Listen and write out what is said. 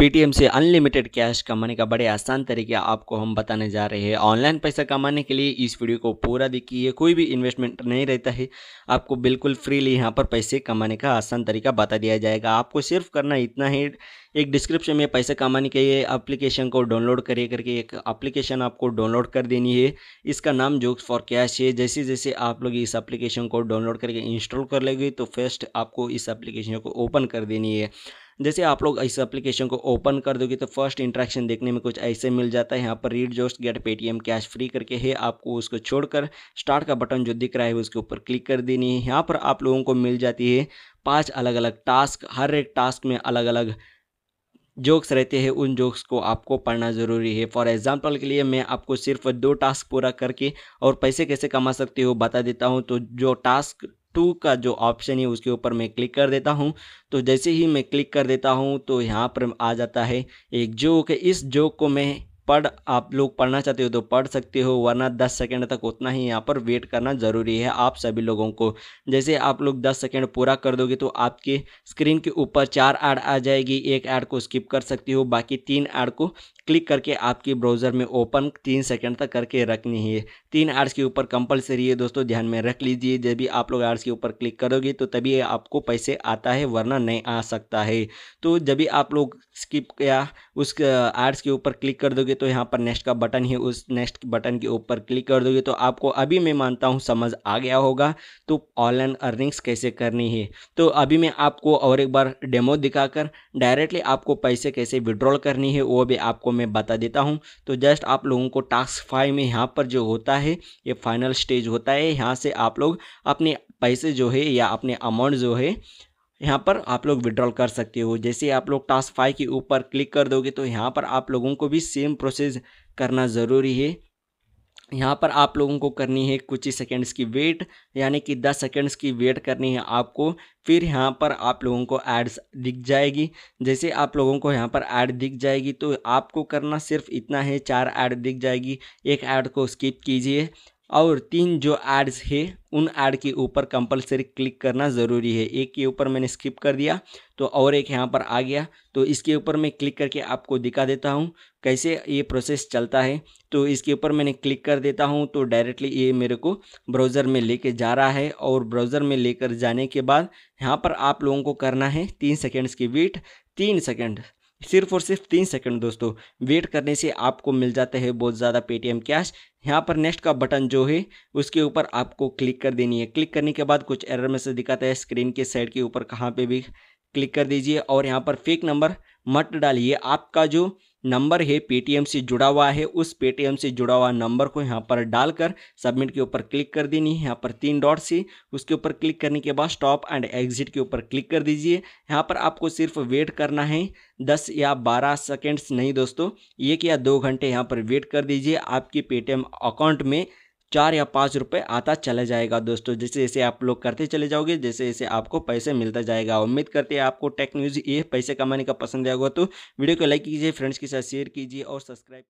Paytm से unlimited cash कमाने का बड़े आसान तरीके आपको हम बताने जा रहे हैं ऑनलाइन पैसा कमाने के लिए इस वीडियो को पूरा देखिए कोई भी इन्वेस्टमेंट नहीं रहता है आपको बिल्कुल फ्रीली यहाँ पर पैसे कमाने का आसान तरीका बता दिया जाएगा आपको सिर्फ करना इतना ही एक डिस्क्रिप्शन में पैसा कमाने के लिए अप्लीकेशन को डाउनलोड करिए करके एक अप्लीकेशन आपको डाउनलोड कर देनी है इसका नाम जोक्स फॉर कैश है जैसे जैसे आप लोग इस एप्लीकेशन को डाउनलोड करके इंस्टॉल कर लेंगे तो फर्स्ट आपको इस एप्लीकेशन को ओपन कर देनी है जैसे आप लोग इस एप्लीकेशन को ओपन कर दोगे तो फर्स्ट इंट्रैक्शन देखने में कुछ ऐसे मिल जाता है यहाँ पर read just get Paytm cash free करके है आपको उसको छोड़कर स्टार्ट का बटन जो दिख रहा है उसके ऊपर क्लिक कर देनी है यहाँ पर आप लोगों को मिल जाती है पाँच अलग अलग टास्क हर एक टास्क में अलग अलग जोक्स रहते हैं उन जोक्स को आपको पढ़ना ज़रूरी है फॉर एग्ज़ाम्पल के लिए मैं आपको सिर्फ दो टास्क पूरा करके और पैसे कैसे कमा सकते हो बता देता हूँ तो जो टास्क टू का जो ऑप्शन है उसके ऊपर मैं क्लिक कर देता हूँ तो जैसे ही मैं क्लिक कर देता हूँ तो यहाँ पर आ जाता है एक जोक इस जोक को मैं पढ़ आप लोग पढ़ना चाहते हो तो पढ़ सकते हो वरना दस सेकेंड तक उतना ही यहाँ पर वेट करना ज़रूरी है आप सभी लोगों को जैसे आप लोग दस सेकेंड पूरा कर दोगे तो आपके स्क्रीन के ऊपर चार ऐड आ जाएगी एक ऐड को स्किप कर सकते हो बाकी तीन ऐड को क्लिक करके आपके ब्राउज़र में ओपन तीन सेकंड तक करके रखनी है तीन आर्ट्स के ऊपर कंपलसरी है दोस्तों ध्यान में रख लीजिए जब भी आप लोग आर्ट्स के ऊपर क्लिक करोगे तो तभी आपको पैसे आता है वरना नहीं आ सकता है तो जब भी आप लोग स्किप या उस आर्ट्स के ऊपर क्लिक कर दोगे तो यहाँ पर नेक्स्ट का बटन है उस नेक्स्ट बटन के ऊपर क्लिक कर दोगे तो आपको अभी मैं मानता हूँ समझ आ गया होगा तो ऑनलाइन अर्निंग्स कैसे करनी है तो अभी मैं आपको और एक बार डेमो दिखाकर डायरेक्टली आपको पैसे कैसे विड्रॉल करनी है वो भी आपको मैं बता देता हूँ तो जस्ट आप लोगों को टास्क फाइव में यहाँ पर जो होता है ये फाइनल स्टेज होता है यहाँ से आप लोग अपने पैसे जो है या अपने अमाउंट जो है यहाँ पर आप लोग विड्रॉल कर सकते हो जैसे आप लोग टास्क फाइव के ऊपर क्लिक कर दोगे तो यहाँ पर आप लोगों को भी सेम प्रोसेस करना ज़रूरी है यहाँ पर आप लोगों को करनी है कुछ ही सेकेंड्स की वेट यानी कि दस सेकेंड्स की वेट करनी है आपको फिर यहाँ पर आप लोगों को एड्स दिख जाएगी जैसे आप लोगों को यहाँ पर ऐड दिख जाएगी तो आपको करना सिर्फ इतना है चार ऐड दिख जाएगी एक ऐड को स्किप कीजिए और तीन जो एड्स है उन एड के ऊपर कंपलसरी क्लिक करना ज़रूरी है एक के ऊपर मैंने स्किप कर दिया तो और एक यहाँ पर आ गया तो इसके ऊपर मैं क्लिक करके आपको दिखा देता हूँ कैसे ये प्रोसेस चलता है तो इसके ऊपर मैंने क्लिक कर देता हूँ तो डायरेक्टली ये मेरे को ब्राउज़र में ले जा रहा है और ब्राउज़र में लेकर जाने के बाद यहाँ पर आप लोगों को करना है तीन सेकेंड्स की वेट तीन सेकेंड सिर्फ और सिर्फ तीन सेकंड दोस्तों वेट करने से आपको मिल जाता है बहुत ज़्यादा पेटीएम कैश यहाँ पर नेक्स्ट का बटन जो है उसके ऊपर आपको क्लिक कर देनी है क्लिक करने के बाद कुछ एरर मैसेज दिखाता है स्क्रीन के साइड के ऊपर कहाँ पे भी क्लिक कर दीजिए और यहाँ पर फेक नंबर मत डालिए आपका जो नंबर है पेटीएम से जुड़ा हुआ है उस पेटीएम से जुड़ा हुआ नंबर को यहाँ पर डालकर सबमिट के ऊपर क्लिक कर देनी है यहाँ पर तीन डॉट से उसके ऊपर क्लिक करने के बाद स्टॉप एंड एग्जिट के ऊपर क्लिक कर दीजिए यहाँ पर आपको सिर्फ वेट करना है दस या बारह सेकेंड्स नहीं दोस्तों एक या दो घंटे यहाँ पर वेट कर दीजिए आपकी पेटीएम अकाउंट में चार या पाँच रुपये आता चला जाएगा दोस्तों जैसे जैसे आप लोग करते चले जाओगे जैसे जैसे आपको पैसे मिलता जाएगा उम्मीद करते हैं आपको टेक न्यूज़ ये पैसे कमाने का पसंद आएगा तो वीडियो को लाइक कीजिए फ्रेंड्स के साथ शेयर कीजिए और सब्सक्राइब